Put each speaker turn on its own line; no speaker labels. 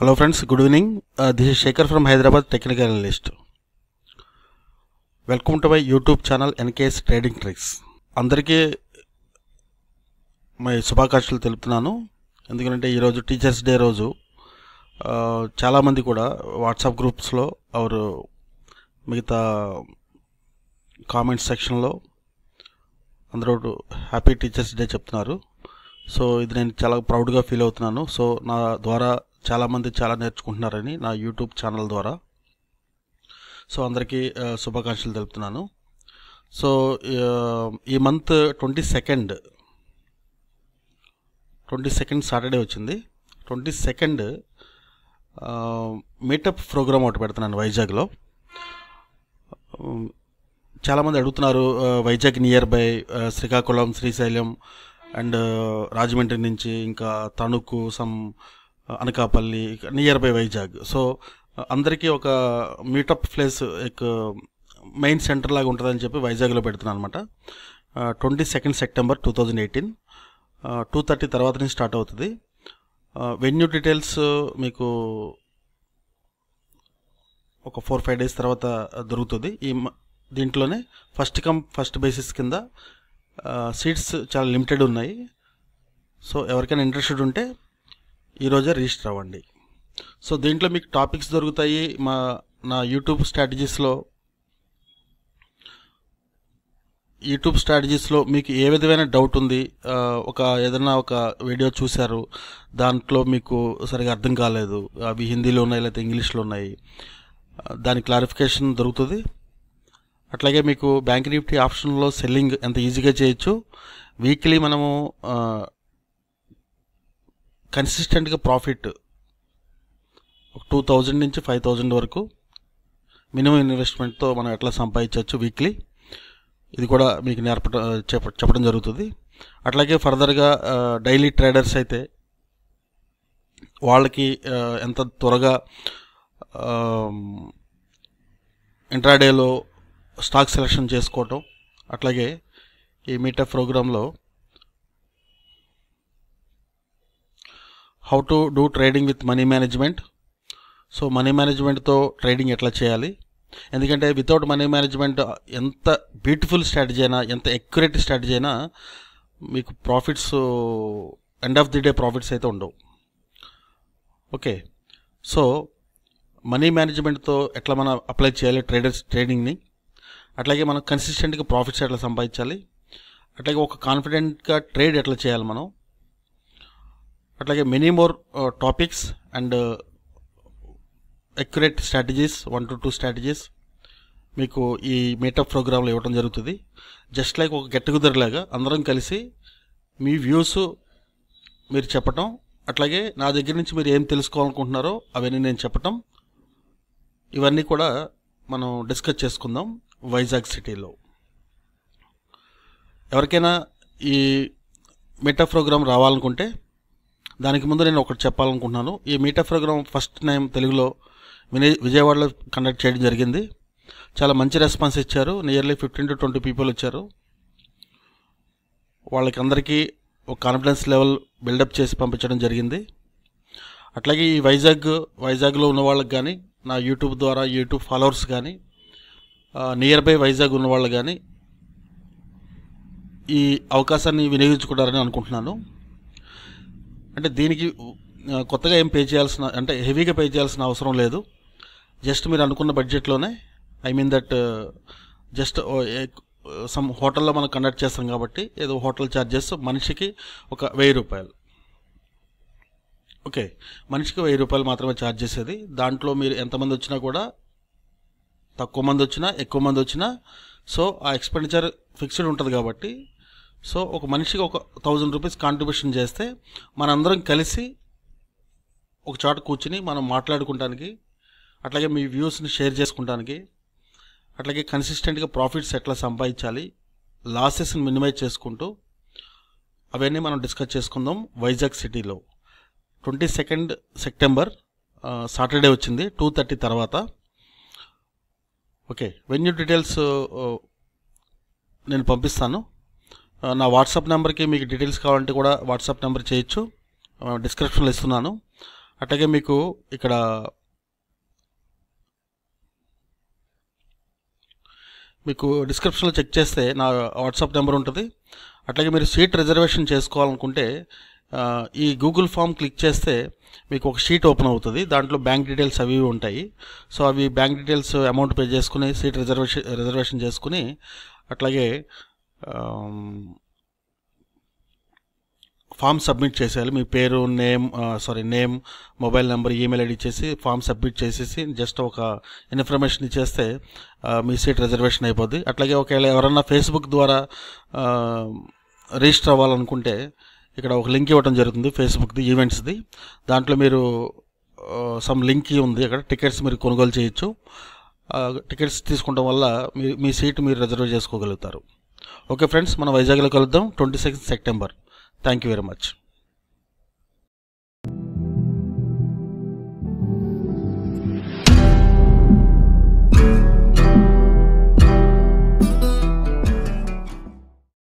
hello friends good evening this is Shekhar from Hyderabad technical analyst welcome to my YouTube channel NKS trading tricks అందరికీ my శుభాకాంక్షలు తెలుపుతున్నాను ఎందుకంటే ఈరోజు teachers day రోజు చాలామంది కూడా వాట్సాప్ గ్రూప్స్లో అవరు మిగతా కామెంట్స్ సెక్షన్లో అందరూ హ్యాపీ టీచర్స్ డే చెప్తున్నారు సో ఇది నేను చాలా ప్రౌడ్గా ఫీల్ అవుతున్నాను సో నా ద్వారా చాలామంది చాలా నేర్చుకుంటున్నారని నా యూట్యూబ్ ఛానల్ ద్వారా సో అందరికీ శుభాకాంక్షలు తెలుపుతున్నాను సో ఈ month twenty second twenty second Saturday వచ్చింది ట్వంటీ సెకండ్ మీటప్ ప్రోగ్రామ్ ఒకటి పెడుతున్నాను వైజాగ్లో చాలామంది అడుగుతున్నారు Vizag near by Srikakulam Srisailam and Rajahmundry నుంచి ఇంకా Tanuku some Anakapalli near by Vizag so అందరికీ ఒక మీటప్ ప్లేస్ ఎక్ మెయిన్ సెంటర్ లాగా ఉంటుందని చెప్పి వైజాగ్లో పెడుతున్నాను అనమాట twenty second September two thousand eighteen two thirty తర్వాత నుంచి స్టార్ట్ అవుతుంది వెన్యూ డీటెయిల్స్ మీకు ఒక ఫోర్ ఫైవ్ డేస్ తర్వాత దొరుకుతుంది ఈ దీంట్లోనే ఫస్ట్ కమ్ ఫస్ట్ బేసిస్ కింద సీట్స్ చాలా లిమిటెడ్ ఉన్నాయి సో ఎవరికైనా ఇంట్రెస్టెడ్ ఉంటే ఈరోజే రిజిస్టర్ అవ్వండి సో దీంట్లో మీకు టాపిక్స్ దొరుకుతాయి మా నా యూట్యూబ్ స్ట్రాటజీస్లో యూట్యూబ్ స్ట్రాటజీస్లో మీకు ఏ విధమైన డౌట్ ఉంది ఒక ఏదైనా ఒక వీడియో చూశారు దాంట్లో మీకు సరిగా అర్థం కాలేదు అవి హిందీలో ఉన్నాయి లేకపోతే ఇంగ్లీష్లో ఉన్నాయి దాని క్లారిఫికేషన్ దొరుకుతుంది అట్లాగే మీకు బ్యాంక్ నిఫ్టీ ఆప్షన్లో సెల్లింగ్ ఎంత ఈజీగా చేయొచ్చు వీక్లీ మనము కన్సిస్టెంట్గా ప్రాఫిట్ టూ థౌజండ్ నుంచి ఫైవ్ థౌజండ్ వరకు మినిమం ఇన్వెస్ట్మెంట్తో మనం ఎట్లా సంపాదించవచ్చు వీక్లీ ఇది కూడా మీకు నేర్పడం చెప్పడం జరుగుతుంది అట్లాగే ఫర్దర్గా డైలీ ట్రేడర్స్ అయితే వాళ్ళకి ఎంత త్వరగా ఇంట్రాడేలో స్టాక్ సెలెక్షన్ చేసుకోవటం అట్లాగే ఈ మీటప్ ప్రోగ్రాంలో how to do trading with money management so money మేనేజ్మెంట్తో ట్రేడింగ్ ఎట్లా చేయాలి ఎందుకంటే వితౌట్ మనీ మేనేజ్మెంట్ ఎంత బ్యూటిఫుల్ స్ట్రాటజీ అయినా ఎంత ఎక్యురేట్ స్ట్రాటజీ అయినా మీకు profits end of the day profits అయితే ఉండవు ఓకే సో మనీ మేనేజ్మెంట్తో ఎట్లా మనం అప్లై చేయాలి ట్రేడర్స్ ట్రేడింగ్ని అట్లాగే మనం కన్సిస్టెంట్గా ప్రాఫిట్స్ ఎట్లా సంపాదించాలి అట్లాగే ఒక కాన్ఫిడెంట్గా ట్రేడ్ ఎట్లా చేయాలి మనం అట్లాగే many more topics and accurate strategies one to two strategies మీకు ఈ మీటప్ ప్రోగ్రాంలో ఇవ్వడం జరుగుతుంది జస్ట్ లైక్ ఒక గెట్ లాగా అందరం కలిసి మీ వ్యూస్ మీరు చెప్పటం అట్లాగే నా దగ్గర నుంచి మీరు ఏం తెలుసుకోవాలనుకుంటున్నారో అవన్నీ నేను చెప్పటం ఇవన్నీ కూడా మనం డిస్కస్ చేసుకుందాం వైజాగ్ సిటీలో ఎవరికైనా ఈ మెటా ప్రోగ్రాం రావాలనుకుంటే దానికి ముందు నేను ఒకటి చెప్పాలనుకుంటున్నాను ఈ మీటా ప్రోగ్రామ్ ఫస్ట్ టైం తెలుగులో విజయవాడలో కండక్ట్ చేయడం జరిగింది చాలా మంచి రెస్పాన్స్ ఇచ్చారు nearly fifteen to twenty people వచ్చారు వాళ్ళకి అందరికీ ఒక కాన్ఫిడెన్స్ లెవెల్ బిల్డప్ చేసి పంపించడం జరిగింది అట్లాగే ఈ వైజాగ్ వైజాగ్లో ఉన్న వాళ్ళకి కానీ నా యూట్యూబ్ ద్వారా యూట్యూబ్ ఫాలోవర్స్ కానీ నియర్ బై వైజాగ్ ఉన్న వాళ్ళు కానీ ఈ అవకాశాన్ని వినియోగించుకుంటారని అనుకుంటున్నాను అంటే దీనికి కొత్తగా ఏం పే చేయాల్సిన అంటే హెవీగా పే చేయాల్సిన అవసరం లేదు జస్ట్ మీరు అనుకున్న బడ్జెట్లోనే I mean that just some హోటల్లో మనం కండక్ట్ చేస్తాం కాబట్టి ఏదో హోటల్ ఛార్జెస్ మనిషికి ఒక వెయ్యి రూపాయలు ఓకే మనిషికి వెయ్యి రూపాయలు మాత్రమే ఛార్జ్ చేసేది దాంట్లో మీరు ఎంతమంది వచ్చినా కూడా తక్కువ మంది వచ్చినా ఎక్కువ మంది వచ్చినా సో ఆ ఎక్స్పెండిచర్ ఫిక్స్డ్ ఉంటుంది కాబట్టి సో ఒక మనిషికి ఒక థౌజండ్ రూపీస్ కాంట్రిబ్యూషన్ చేస్తే మనందరం కలిసి ఒక చోట కూర్చుని మనం మాట్లాడుకుంటానికి అట్లాగే మీ వ్యూస్ని షేర్ చేసుకుంటానికి అట్లాగే కన్సిస్టెంట్గా ప్రాఫిట్స్ ఎట్లా సంపాదించాలి లాసెస్ని మినిమైజ్ చేసుకుంటూ అవన్నీ మనం డిస్కస్ చేసుకుందాం వైజాగ్ సిటీలో ట్వంటీ సెకండ్ సెప్టెంబర్ సాటర్డే వచ్చింది టూ థర్టీ తర్వాత ఓకే వెన్యూ డీటెయిల్స్ నేను పంపిస్తాను నా వాట్సాప్ నెంబర్కి మీకు డీటెయిల్స్ కావాలంటే కూడా వాట్సాప్ నెంబర్ చేయొచ్చు డిస్క్రిప్షన్లో ఇస్తున్నాను అట్లాగే మీకు ఇక్కడ మీకు డిస్క్రిప్షన్లో చెక్ చేస్తే నా వాట్సాప్ నెంబర్ ఉంటుంది అట్లాగే మీరు సీట్ రిజర్వేషన్ చేసుకోవాలనుకుంటే ఈ గూగుల్ ఫామ్ క్లిక్ చేస్తే మీకు ఒక షీట్ ఓపెన్ అవుతుంది దాంట్లో బ్యాంక్ డీటెయిల్స్ అవి ఉంటాయి సో అవి బ్యాంక్ డీటెయిల్స్ అమౌంట్ పే చేసుకుని సీట్ రిజర్వేషన్ రిజర్వేషన్ చేసుకుని అట్లాగే ఫామ్ సబ్మిట్ చేసేయాలి మీ పేరు name sorry name mobile number email ID ఇచ్చేసి ఫామ్ సబ్మిట్ చేసేసి జస్ట్ ఒక ఇన్ఫర్మేషన్ ఇచ్చేస్తే మీ సీట్ రిజర్వేషన్ అయిపోద్ది అట్లాగే ఒకవేళ ఎవరన్నా ఫేస్బుక్ ద్వారా రిజిస్టర్ అవ్వాలనుకుంటే ఇక్కడ ఒక లింక్ ఇవ్వడం జరుగుతుంది ఫేస్బుక్ది ఈవెంట్స్ది దాంట్లో మీరు సమ్ లింక్ ఉంది అక్కడ టికెట్స్ మీరు కొనుగోలు చేయొచ్చు టికెట్స్ తీసుకోవడం వల్ల మీ మీ సీట్ మీరు రిజర్వ్ చేసుకోగలుగుతారు ఓకే ఫ్రెండ్స్ మనం వైజాగ్లో కలుద్దాం twenty second September thank you very much